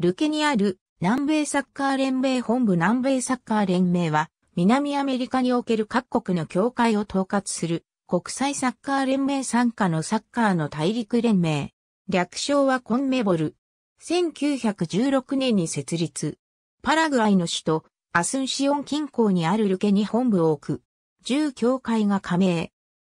ルケにある南米サッカー連盟本部南米サッカー連盟は南アメリカにおける各国の協会を統括する国際サッカー連盟参加のサッカーの大陸連盟。略称はコンメボル。1916年に設立。パラグアイの首都アスンシオン近郊にあるルケに本部を置く。10協会が加盟。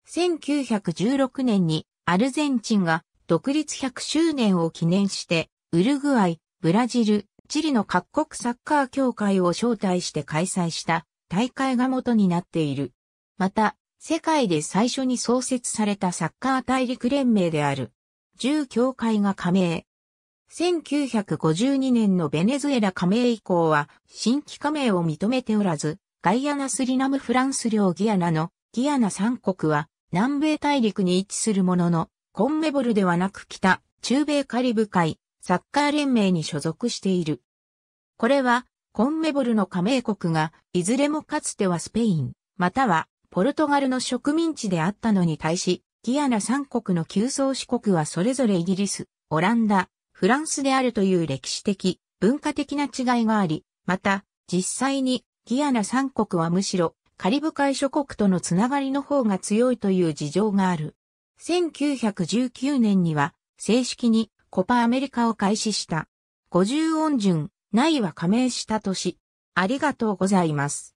1916年にアルゼンチンが独立100周年を記念してウルグアイ、ブラジル、チリの各国サッカー協会を招待して開催した大会が元になっている。また、世界で最初に創設されたサッカー大陸連盟である。10協会が加盟。1952年のベネズエラ加盟以降は新規加盟を認めておらず、ガイアナスリナムフランス領ギアナのギアナ3国は南米大陸に位置するものの、コンメボルではなく北中米カリブ海、サッカー連盟に所属している。これは、コンメボルの加盟国が、いずれもかつてはスペイン、または、ポルトガルの植民地であったのに対し、ギアナ3国の旧宗主国はそれぞれイギリス、オランダ、フランスであるという歴史的、文化的な違いがあり、また、実際に、ギアナ3国はむしろ、カリブ海諸国とのつながりの方が強いという事情がある。1919年には、正式にコパアメリカを開始した。50音順、ないは加盟した年。ありがとうございます。